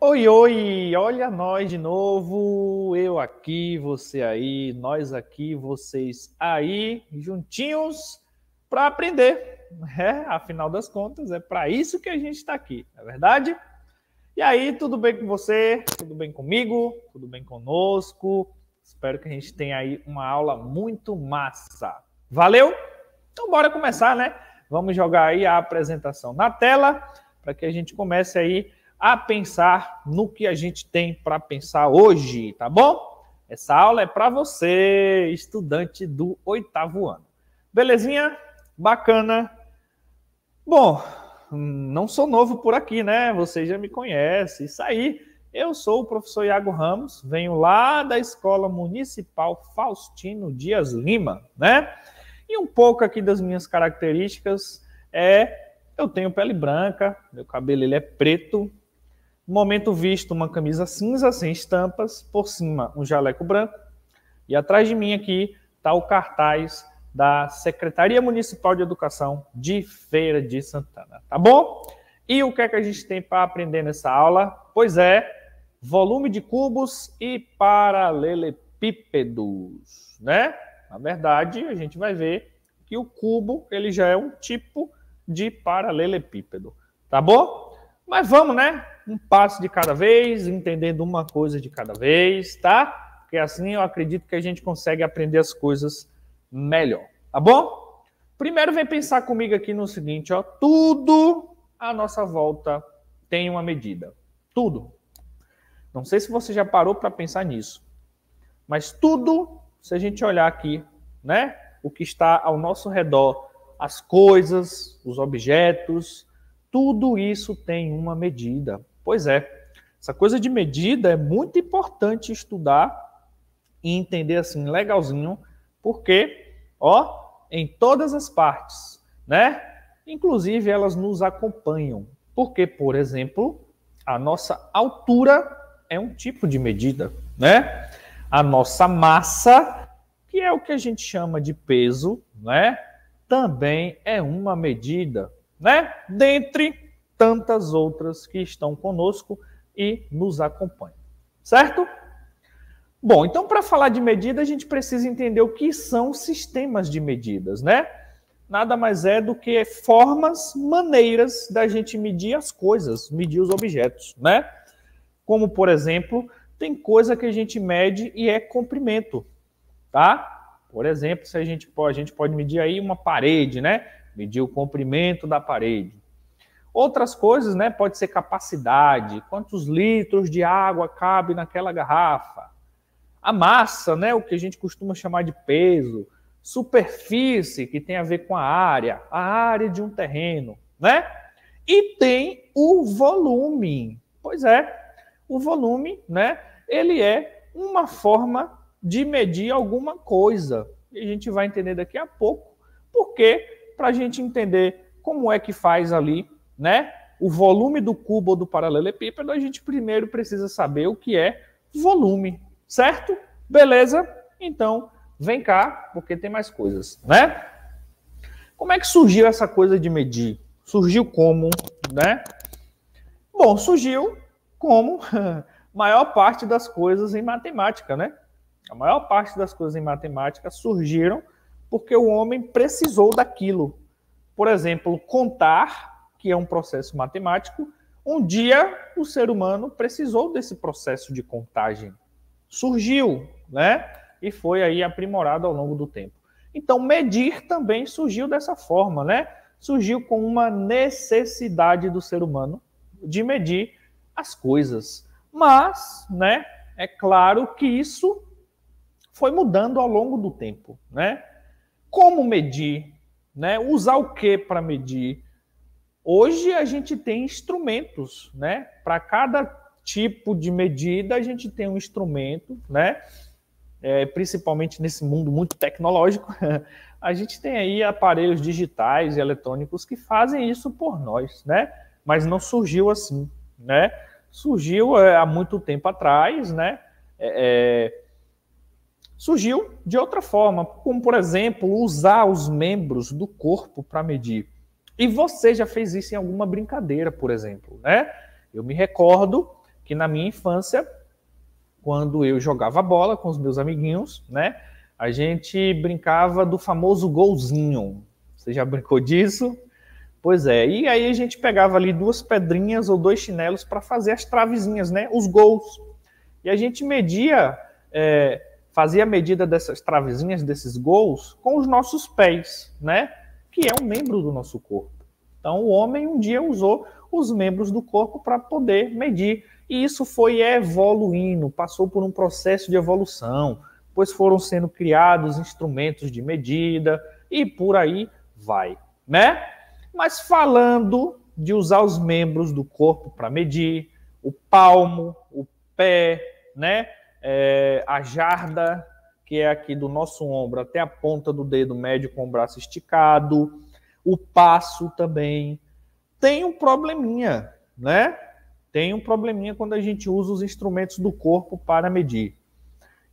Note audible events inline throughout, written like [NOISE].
Oi, oi, olha nós de novo, eu aqui, você aí, nós aqui, vocês aí, juntinhos para aprender. É, afinal das contas, é para isso que a gente está aqui, não é verdade? E aí, tudo bem com você? Tudo bem comigo? Tudo bem conosco? Espero que a gente tenha aí uma aula muito massa. Valeu? Então bora começar, né? Vamos jogar aí a apresentação na tela para que a gente comece aí a pensar no que a gente tem para pensar hoje, tá bom? Essa aula é para você, estudante do oitavo ano. Belezinha? Bacana? Bom, não sou novo por aqui, né? Você já me conhece. Isso aí. Eu sou o professor Iago Ramos, venho lá da Escola Municipal Faustino Dias Lima, né? E um pouco aqui das minhas características é eu tenho pele branca, meu cabelo ele é preto, no momento visto uma camisa cinza sem estampas, por cima um jaleco branco e atrás de mim aqui está o cartaz da Secretaria Municipal de Educação de Feira de Santana, tá bom? E o que é que a gente tem para aprender nessa aula? Pois é, volume de cubos e paralelepípedos, né? Na verdade, a gente vai ver que o cubo ele já é um tipo de paralelepípedo, tá bom? Mas vamos, né? um passo de cada vez, entendendo uma coisa de cada vez, tá? Porque assim eu acredito que a gente consegue aprender as coisas melhor, tá bom? Primeiro vem pensar comigo aqui no seguinte, ó, tudo à nossa volta tem uma medida. Tudo. Não sei se você já parou para pensar nisso. Mas tudo, se a gente olhar aqui, né? O que está ao nosso redor, as coisas, os objetos, tudo isso tem uma medida. Pois é, essa coisa de medida é muito importante estudar e entender assim legalzinho, porque ó, em todas as partes, né? Inclusive elas nos acompanham, porque por exemplo, a nossa altura é um tipo de medida, né? A nossa massa, que é o que a gente chama de peso, né? Também é uma medida, né? Dentre tantas outras que estão conosco e nos acompanham. Certo? Bom, então para falar de medida, a gente precisa entender o que são sistemas de medidas, né? Nada mais é do que formas, maneiras da gente medir as coisas, medir os objetos, né? Como, por exemplo, tem coisa que a gente mede e é comprimento, tá? Por exemplo, se a gente pode, a gente pode medir aí uma parede, né? Medir o comprimento da parede. Outras coisas, né? Pode ser capacidade, quantos litros de água cabe naquela garrafa, a massa, né? O que a gente costuma chamar de peso, superfície que tem a ver com a área, a área de um terreno, né? E tem o volume. Pois é, o volume, né? Ele é uma forma de medir alguma coisa. E a gente vai entender daqui a pouco, porque para a gente entender como é que faz ali né, o volume do cubo ou do paralelepípedo, a gente primeiro precisa saber o que é volume, certo? Beleza? Então, vem cá, porque tem mais coisas, né? Como é que surgiu essa coisa de medir? Surgiu como, né? Bom, surgiu como [LAUGHS] maior parte das coisas em matemática, né? A maior parte das coisas em matemática surgiram porque o homem precisou daquilo. Por exemplo, contar que é um processo matemático, um dia o ser humano precisou desse processo de contagem. Surgiu, né? E foi aí aprimorado ao longo do tempo. Então, medir também surgiu dessa forma, né? Surgiu com uma necessidade do ser humano de medir as coisas. Mas, né, é claro que isso foi mudando ao longo do tempo, né? Como medir, né? Usar o que para medir? Hoje a gente tem instrumentos, né? Para cada tipo de medida a gente tem um instrumento, né? É, principalmente nesse mundo muito tecnológico, [LAUGHS] a gente tem aí aparelhos digitais e eletrônicos que fazem isso por nós, né? Mas não surgiu assim, né? Surgiu é, há muito tempo atrás, né? É, é surgiu de outra forma, como por exemplo usar os membros do corpo para medir. E você já fez isso em alguma brincadeira, por exemplo, né? Eu me recordo que na minha infância, quando eu jogava bola com os meus amiguinhos, né? A gente brincava do famoso golzinho. Você já brincou disso? Pois é. E aí a gente pegava ali duas pedrinhas ou dois chinelos para fazer as travezinhas, né? Os gols. E a gente media, é, fazia a medida dessas travezinhas, desses gols, com os nossos pés, né? que é um membro do nosso corpo. Então, o homem um dia usou os membros do corpo para poder medir. E isso foi evoluindo, passou por um processo de evolução, pois foram sendo criados instrumentos de medida e por aí vai, né? Mas falando de usar os membros do corpo para medir, o palmo, o pé, né? É, a jarda, que é aqui do nosso ombro até a ponta do dedo médio com o braço esticado, o passo também. Tem um probleminha, né? Tem um probleminha quando a gente usa os instrumentos do corpo para medir.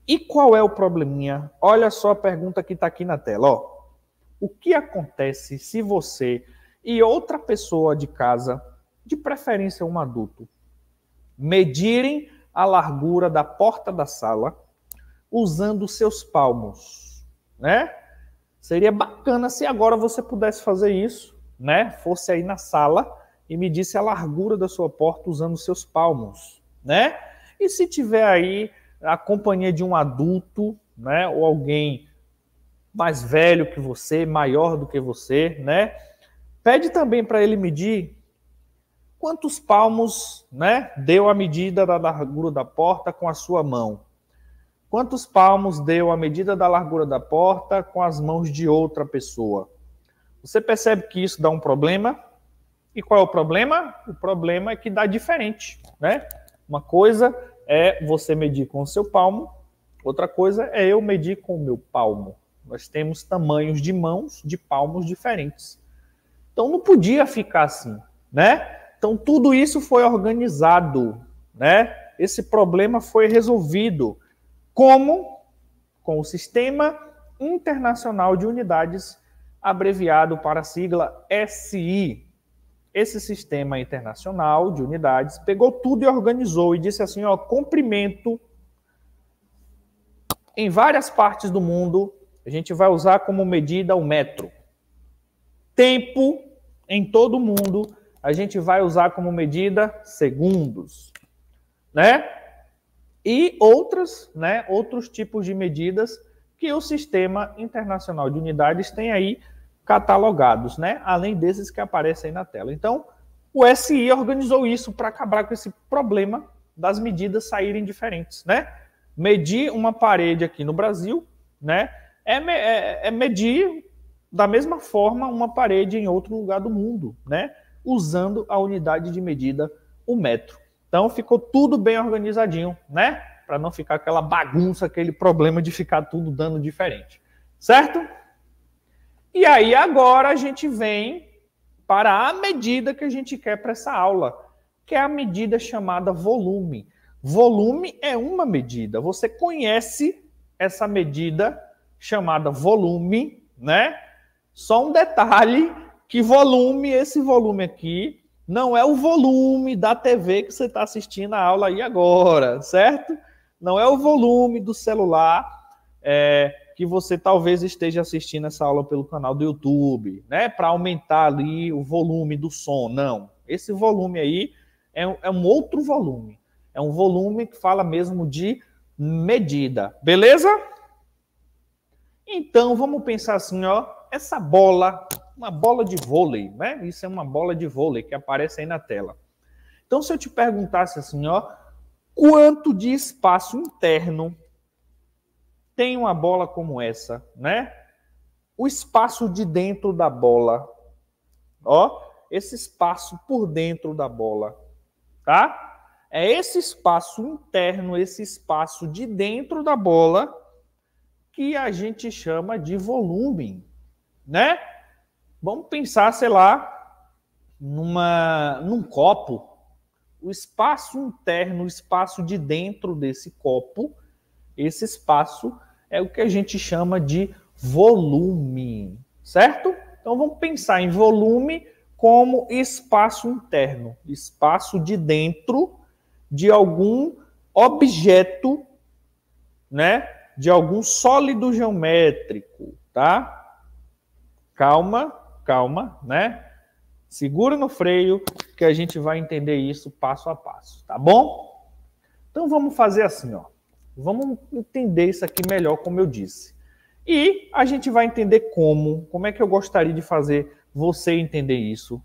E qual é o probleminha? Olha só a pergunta que está aqui na tela. Ó. O que acontece se você e outra pessoa de casa, de preferência um adulto, medirem a largura da porta da sala usando seus palmos, né? Seria bacana se agora você pudesse fazer isso, né? Fosse aí na sala e medisse a largura da sua porta usando seus palmos, né? E se tiver aí a companhia de um adulto, né, ou alguém mais velho que você, maior do que você, né? Pede também para ele medir quantos palmos, né, deu a medida da largura da porta com a sua mão. Quantos palmos deu a medida da largura da porta com as mãos de outra pessoa? Você percebe que isso dá um problema? E qual é o problema? O problema é que dá diferente, né? Uma coisa é você medir com o seu palmo, outra coisa é eu medir com o meu palmo. Nós temos tamanhos de mãos, de palmos diferentes. Então não podia ficar assim, né? Então tudo isso foi organizado, né? Esse problema foi resolvido como com o Sistema Internacional de Unidades, abreviado para a sigla SI. Esse sistema internacional de unidades pegou tudo e organizou e disse assim: ó, comprimento em várias partes do mundo, a gente vai usar como medida o metro. Tempo em todo o mundo, a gente vai usar como medida segundos, né? e outras, né, outros tipos de medidas que o Sistema Internacional de Unidades tem aí catalogados, né, além desses que aparecem aí na tela. Então, o SI organizou isso para acabar com esse problema das medidas saírem diferentes, né? Medir uma parede aqui no Brasil, né, é, me é, é medir da mesma forma uma parede em outro lugar do mundo, né, usando a unidade de medida, o metro. Então ficou tudo bem organizadinho, né? Para não ficar aquela bagunça, aquele problema de ficar tudo dando diferente, certo? E aí agora a gente vem para a medida que a gente quer para essa aula, que é a medida chamada volume. Volume é uma medida. Você conhece essa medida chamada volume, né? Só um detalhe que volume, esse volume aqui, não é o volume da TV que você está assistindo a aula aí agora, certo? Não é o volume do celular é, que você talvez esteja assistindo essa aula pelo canal do YouTube, né? Para aumentar ali o volume do som. Não. Esse volume aí é é um outro volume. É um volume que fala mesmo de medida. Beleza? Então vamos pensar assim, ó. Essa bola uma bola de vôlei, né? Isso é uma bola de vôlei que aparece aí na tela. Então, se eu te perguntasse assim, ó, quanto de espaço interno tem uma bola como essa, né? O espaço de dentro da bola, ó, esse espaço por dentro da bola, tá? É esse espaço interno, esse espaço de dentro da bola que a gente chama de volume, né? Vamos pensar, sei lá, numa, num copo. O espaço interno, o espaço de dentro desse copo, esse espaço é o que a gente chama de volume, certo? Então vamos pensar em volume como espaço interno, espaço de dentro de algum objeto, né? De algum sólido geométrico, tá? Calma, calma, né? Segura no freio que a gente vai entender isso passo a passo, tá bom? Então vamos fazer assim, ó. Vamos entender isso aqui melhor, como eu disse. E a gente vai entender como, como é que eu gostaria de fazer você entender isso.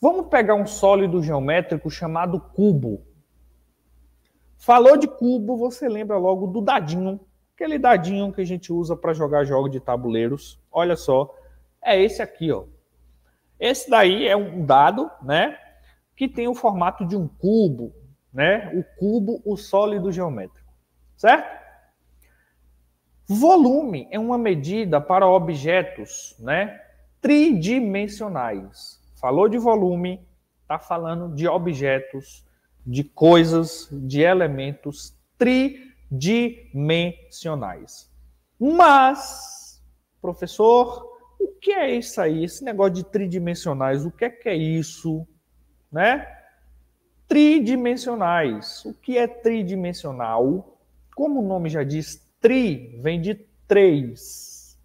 Vamos pegar um sólido geométrico chamado cubo. Falou de cubo, você lembra logo do dadinho, aquele dadinho que a gente usa para jogar jogos de tabuleiros. Olha só, é esse aqui, ó. Esse daí é um dado, né, que tem o formato de um cubo, né? O cubo, o sólido geométrico, certo? Volume é uma medida para objetos, né, tridimensionais. Falou de volume, tá falando de objetos, de coisas, de elementos tridimensionais. Mas, professor, que é isso aí? Esse negócio de tridimensionais, o que é que é isso? Né? Tridimensionais. O que é tridimensional? Como o nome já diz, tri vem de três.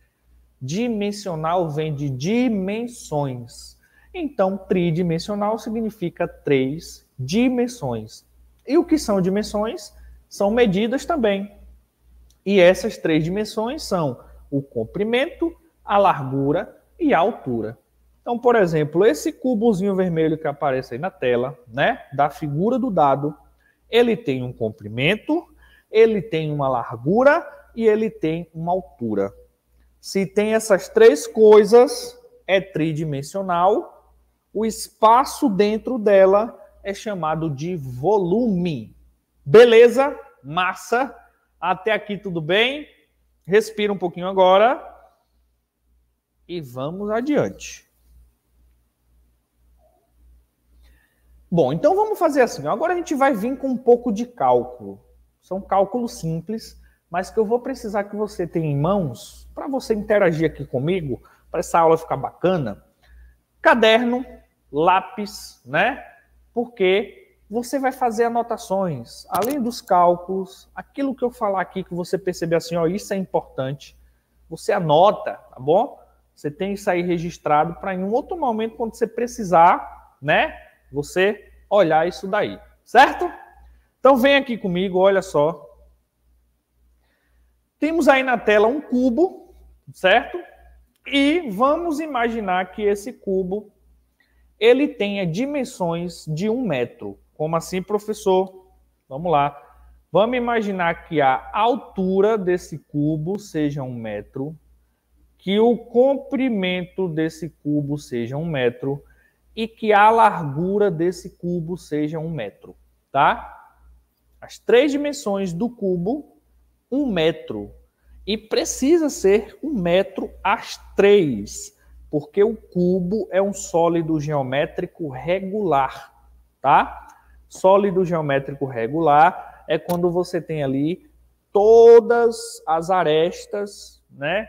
Dimensional vem de dimensões. Então, tridimensional significa três dimensões. E o que são dimensões? São medidas também. E essas três dimensões são o comprimento, a largura e a altura. Então, por exemplo, esse cubozinho vermelho que aparece aí na tela, né, da figura do dado, ele tem um comprimento, ele tem uma largura e ele tem uma altura. Se tem essas três coisas, é tridimensional. O espaço dentro dela é chamado de volume. Beleza? Massa? Até aqui tudo bem? Respira um pouquinho agora e vamos adiante. Bom, então vamos fazer assim. Agora a gente vai vir com um pouco de cálculo. São cálculos simples, mas que eu vou precisar que você tenha em mãos para você interagir aqui comigo, para essa aula ficar bacana. Caderno, lápis, né? Porque você vai fazer anotações, além dos cálculos, aquilo que eu falar aqui que você perceber assim, ó, isso é importante. Você anota, tá bom? Você tem isso aí registrado para em um outro momento, quando você precisar, né? Você olhar isso daí, certo? Então vem aqui comigo, olha só. Temos aí na tela um cubo, certo? E vamos imaginar que esse cubo ele tenha dimensões de um metro. Como assim, professor? Vamos lá. Vamos imaginar que a altura desse cubo seja um metro que o comprimento desse cubo seja um metro e que a largura desse cubo seja um metro, tá? As três dimensões do cubo, um metro. E precisa ser um metro às três, porque o cubo é um sólido geométrico regular, tá? Sólido geométrico regular é quando você tem ali todas as arestas, né?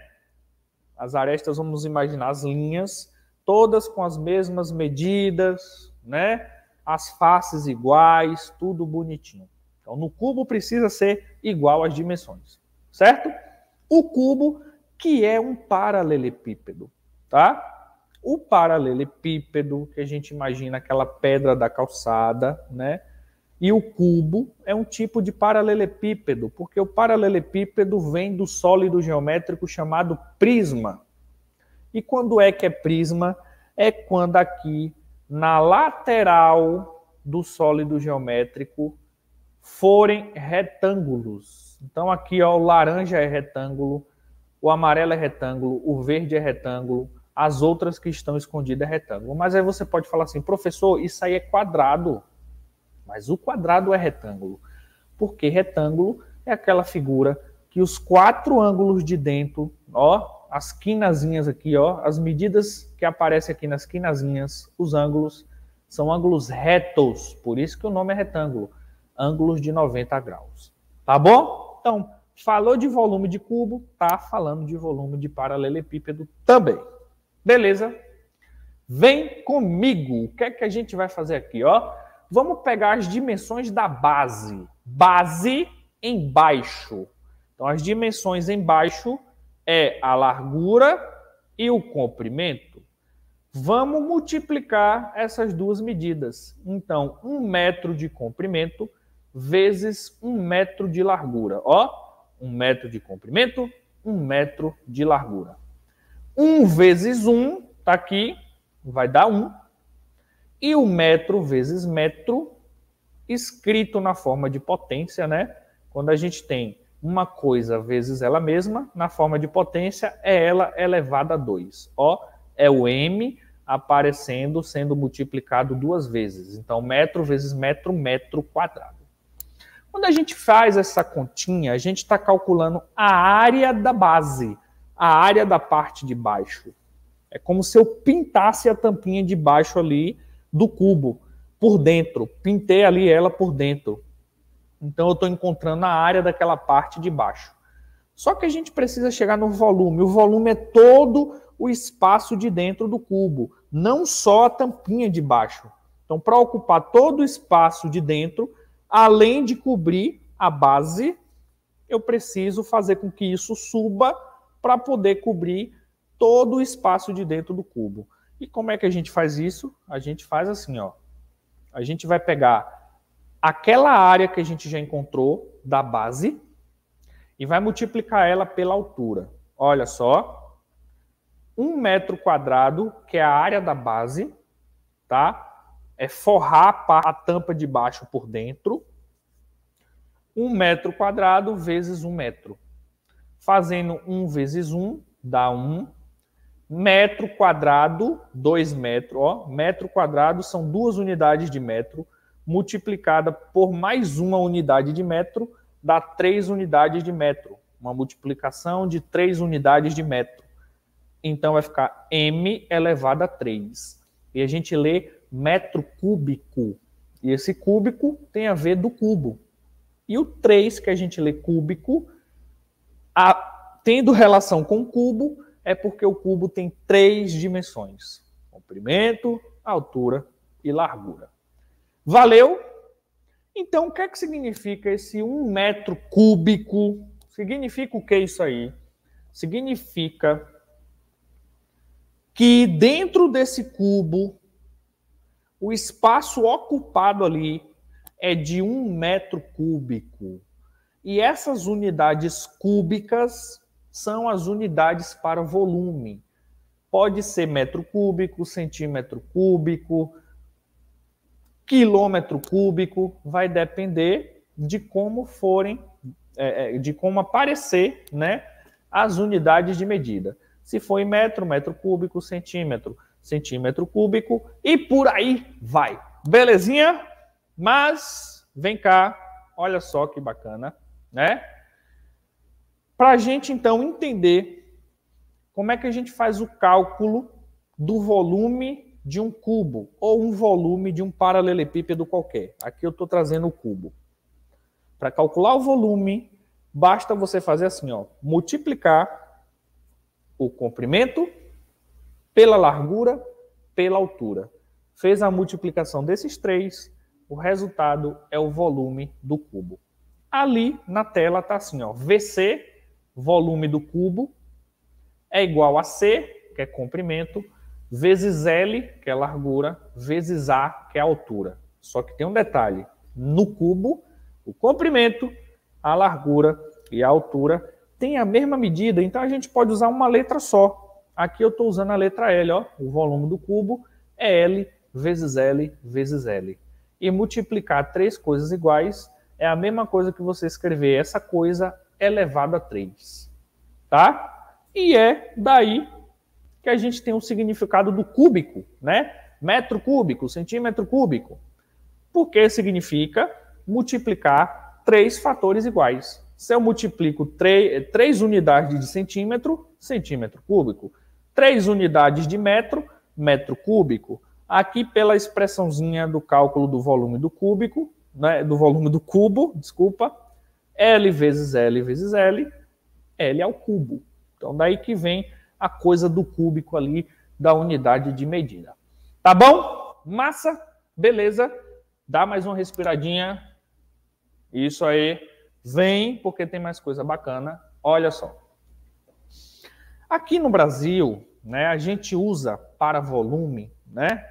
as arestas, vamos imaginar as linhas, todas com as mesmas medidas, né? As faces iguais, tudo bonitinho. Então, no cubo precisa ser igual às dimensões, certo? O cubo, que é um paralelepípedo, tá? O paralelepípedo, que a gente imagina aquela pedra da calçada, né? E o cubo é um tipo de paralelepípedo, porque o paralelepípedo vem do sólido geométrico chamado prisma. E quando é que é prisma? É quando aqui na lateral do sólido geométrico forem retângulos. Então aqui ó, o laranja é retângulo, o amarelo é retângulo, o verde é retângulo, as outras que estão escondidas é retângulo. Mas aí você pode falar assim, professor, isso aí é quadrado mas o quadrado é retângulo. Porque retângulo é aquela figura que os quatro ângulos de dentro, ó, as quinazinhas aqui, ó, as medidas que aparecem aqui nas quinazinhas, os ângulos, são ângulos retos, por isso que o nome é retângulo, ângulos de 90 graus. Tá bom? Então, falou de volume de cubo, tá falando de volume de paralelepípedo também. Beleza? Vem comigo. O que é que a gente vai fazer aqui, ó? vamos pegar as dimensões da base. Base embaixo. Então, as dimensões embaixo é a largura e o comprimento. Vamos multiplicar essas duas medidas. Então, um metro de comprimento vezes um metro de largura. Ó, um metro de comprimento, um metro de largura. 1 um vezes 1, um, tá aqui, vai dar 1. Um. E o metro vezes metro, escrito na forma de potência, né? Quando a gente tem uma coisa vezes ela mesma, na forma de potência, é ela elevada a 2. Ó, é o m aparecendo, sendo multiplicado duas vezes. Então, metro vezes metro, metro quadrado. Quando a gente faz essa continha, a gente está calculando a área da base, a área da parte de baixo. É como se eu pintasse a tampinha de baixo ali do cubo por dentro, pintei ali ela por dentro. Então eu estou encontrando a área daquela parte de baixo. Só que a gente precisa chegar no volume. O volume é todo o espaço de dentro do cubo, não só a tampinha de baixo. Então, para ocupar todo o espaço de dentro, além de cobrir a base, eu preciso fazer com que isso suba para poder cobrir todo o espaço de dentro do cubo. E como é que a gente faz isso? A gente faz assim, ó. A gente vai pegar aquela área que a gente já encontrou da base e vai multiplicar ela pela altura. Olha só, um metro quadrado, que é a área da base, tá? É forrar a tampa de baixo por dentro. Um metro quadrado vezes um metro. Fazendo um vezes um, dá um Metro quadrado, 2 metros, ó, metro quadrado são duas unidades de metro, multiplicada por mais uma unidade de metro, dá três unidades de metro. Uma multiplicação de três unidades de metro. Então vai ficar m elevado a 3. E a gente lê metro cúbico. E esse cúbico tem a ver do cubo. E o 3, que a gente lê cúbico, a, tendo relação com cubo, é porque o cubo tem três dimensões: comprimento, altura e largura. Valeu? Então, o que é que significa esse um metro cúbico? Significa o que é isso aí? Significa que dentro desse cubo, o espaço ocupado ali é de um metro cúbico. E essas unidades cúbicas são as unidades para volume. Pode ser metro cúbico, centímetro cúbico, quilômetro cúbico, vai depender de como forem, é, é, de como aparecer né, as unidades de medida. Se for em metro, metro cúbico, centímetro, centímetro cúbico e por aí vai. Belezinha? Mas vem cá, olha só que bacana, né? para a gente então entender como é que a gente faz o cálculo do volume de um cubo ou um volume de um paralelepípedo qualquer. Aqui eu estou trazendo o cubo. Para calcular o volume, basta você fazer assim, ó, multiplicar o comprimento pela largura pela altura. Fez a multiplicação desses três, o resultado é o volume do cubo. Ali na tela está assim, ó, VC volume do cubo é igual a C, que é comprimento, vezes L, que é largura, vezes A, que é altura. Só que tem um detalhe: no cubo, o comprimento, a largura e a altura têm a mesma medida, então a gente pode usar uma letra só. Aqui eu estou usando a letra L, ó, o volume do cubo é L vezes L vezes L. E multiplicar três coisas iguais é a mesma coisa que você escrever essa coisa elevado a 3. Tá? E é daí que a gente tem o significado do cúbico, né? Metro cúbico, centímetro cúbico. Porque significa multiplicar três fatores iguais. Se eu multiplico três unidades de centímetro, centímetro cúbico. Três unidades de metro, metro cúbico. Aqui, pela expressãozinha do cálculo do volume do cúbico, né, do volume do cubo, desculpa, L vezes L vezes L, L ao cubo. Então, daí que vem a coisa do cúbico ali da unidade de medida. Tá bom? Massa? Beleza? Dá mais uma respiradinha. Isso aí. Vem, porque tem mais coisa bacana. Olha só. Aqui no Brasil, né, a gente usa para volume, né?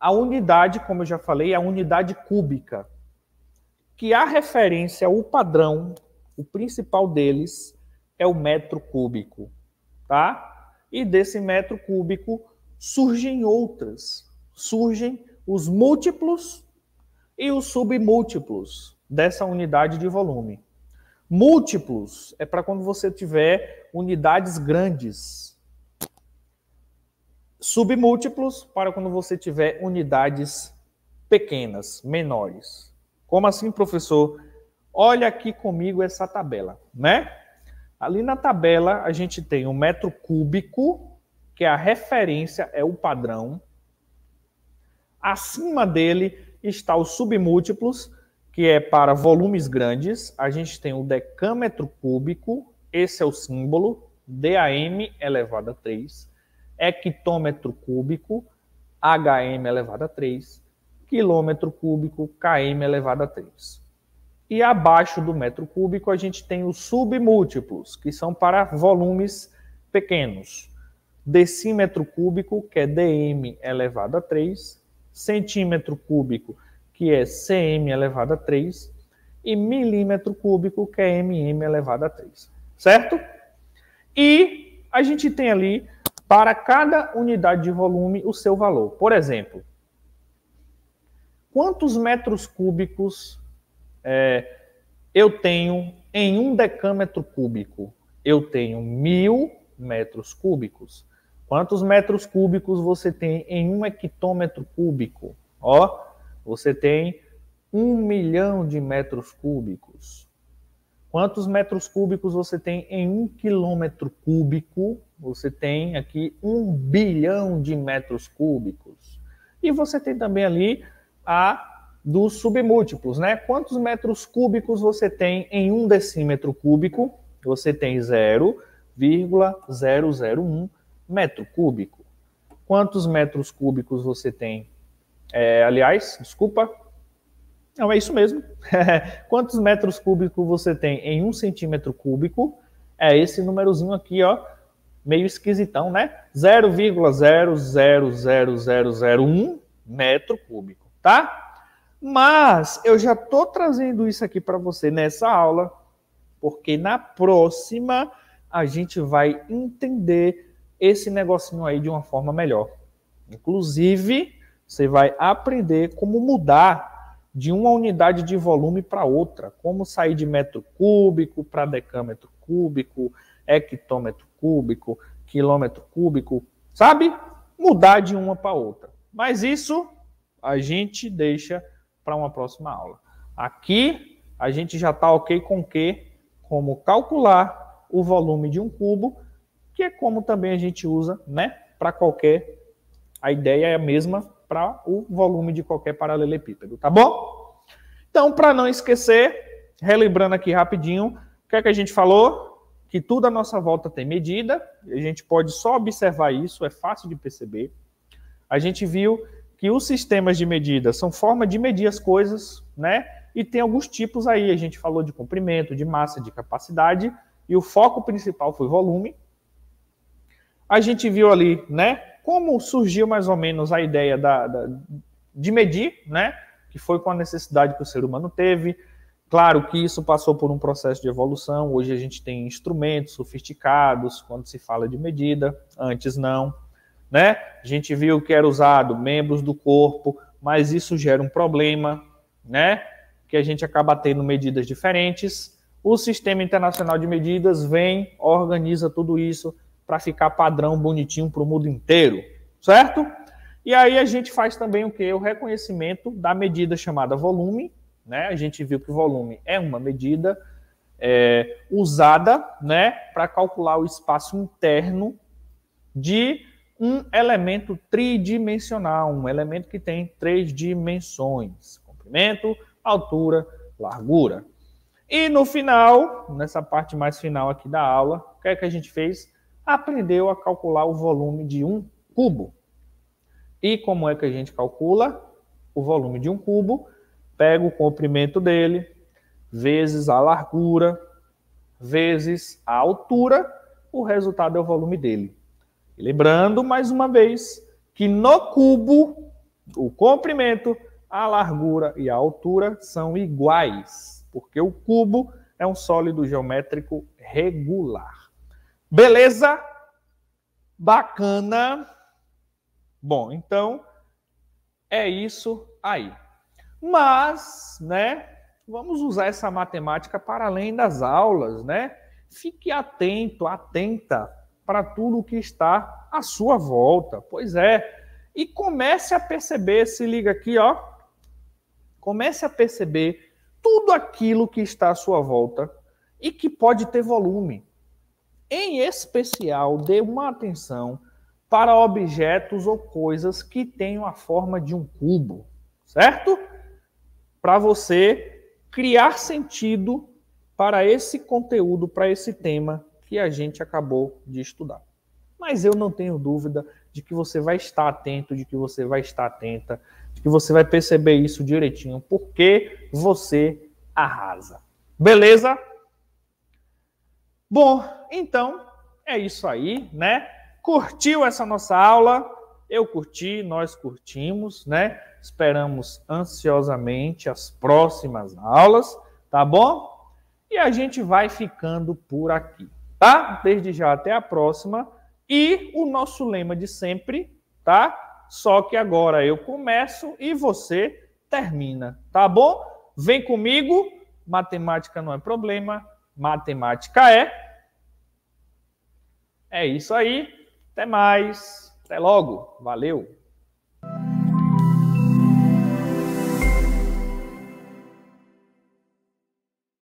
A unidade, como eu já falei, a unidade cúbica que a referência, o padrão, o principal deles é o metro cúbico, tá? E desse metro cúbico surgem outras, surgem os múltiplos e os submúltiplos dessa unidade de volume. Múltiplos é para quando você tiver unidades grandes. Submúltiplos para quando você tiver unidades pequenas, menores. Como assim, professor? Olha aqui comigo essa tabela, né? Ali na tabela a gente tem o um metro cúbico, que é a referência, é o padrão. Acima dele está os submúltiplos, que é para volumes grandes. A gente tem o decâmetro cúbico, esse é o símbolo, DAM elevado a 3, hectômetro cúbico, HM elevado a 3, quilômetro cúbico km elevado a 3. E abaixo do metro cúbico a gente tem os submúltiplos, que são para volumes pequenos. Decímetro cúbico, que é dm elevado a 3, centímetro cúbico, que é cm elevado a 3, e milímetro cúbico, que é mm elevado a 3. Certo? E a gente tem ali, para cada unidade de volume, o seu valor. Por exemplo, quantos metros cúbicos é, eu tenho em um decâmetro cúbico? Eu tenho mil metros cúbicos. Quantos metros cúbicos você tem em um hectômetro cúbico? Ó, você tem um milhão de metros cúbicos. Quantos metros cúbicos você tem em um quilômetro cúbico? Você tem aqui um bilhão de metros cúbicos. E você tem também ali a dos submúltiplos, né? Quantos metros cúbicos você tem em um decímetro cúbico? Você tem 0,001 metro cúbico. Quantos metros cúbicos você tem? É, aliás, desculpa. Não, é isso mesmo. [LAUGHS] Quantos metros cúbicos você tem em um centímetro cúbico? É esse númerozinho aqui, ó. Meio esquisitão, né? 0,00001 metro cúbico tá? Mas eu já tô trazendo isso aqui para você nessa aula, porque na próxima a gente vai entender esse negocinho aí de uma forma melhor. Inclusive, você vai aprender como mudar de uma unidade de volume para outra, como sair de metro cúbico para decâmetro cúbico, hectômetro cúbico, quilômetro cúbico, sabe? Mudar de uma para outra. Mas isso a gente deixa para uma próxima aula. Aqui a gente já está ok com que como calcular o volume de um cubo, que é como também a gente usa, né, para qualquer a ideia é a mesma para o volume de qualquer paralelepípedo, tá bom? Então, para não esquecer, relembrando aqui rapidinho, o que é que a gente falou? Que tudo à nossa volta tem medida, a gente pode só observar isso, é fácil de perceber. A gente viu que os sistemas de medida são forma de medir as coisas, né? E tem alguns tipos aí, a gente falou de comprimento, de massa, de capacidade, e o foco principal foi volume. A gente viu ali, né, como surgiu mais ou menos a ideia da, da de medir, né, que foi com a necessidade que o ser humano teve. Claro que isso passou por um processo de evolução, hoje a gente tem instrumentos sofisticados quando se fala de medida, antes não, né? A gente viu que era usado membros do corpo, mas isso gera um problema, né? Que a gente acaba tendo medidas diferentes. O Sistema Internacional de Medidas vem, organiza tudo isso para ficar padrão bonitinho para o mundo inteiro, certo? E aí a gente faz também o que? O reconhecimento da medida chamada volume, né? A gente viu que volume é uma medida é, usada, né, para calcular o espaço interno de um elemento tridimensional, um elemento que tem três dimensões: comprimento, altura, largura. E no final, nessa parte mais final aqui da aula, o que é que a gente fez? Aprendeu a calcular o volume de um cubo. E como é que a gente calcula o volume de um cubo? Pega o comprimento dele, vezes a largura, vezes a altura, o resultado é o volume dele lembrando, mais uma vez, que no cubo, o comprimento, a largura e a altura são iguais, porque o cubo é um sólido geométrico regular. Beleza? Bacana? Bom, então é isso aí. Mas, né, vamos usar essa matemática para além das aulas, né? Fique atento, atenta para tudo o que está à sua volta. Pois é. E comece a perceber, se liga aqui, ó. Comece a perceber tudo aquilo que está à sua volta e que pode ter volume. Em especial, dê uma atenção para objetos ou coisas que tenham a forma de um cubo, certo? Para você criar sentido para esse conteúdo, para esse tema que a gente acabou de estudar. Mas eu não tenho dúvida de que você vai estar atento, de que você vai estar atenta, de que você vai perceber isso direitinho, porque você arrasa. Beleza? Bom, então é isso aí, né? Curtiu essa nossa aula? Eu curti, nós curtimos, né? Esperamos ansiosamente as próximas aulas, tá bom? E a gente vai ficando por aqui tá? Desde já até a próxima. E o nosso lema de sempre, tá? Só que agora eu começo e você termina, tá bom? Vem comigo. Matemática não é problema, matemática é. É isso aí. Até mais. Até logo. Valeu.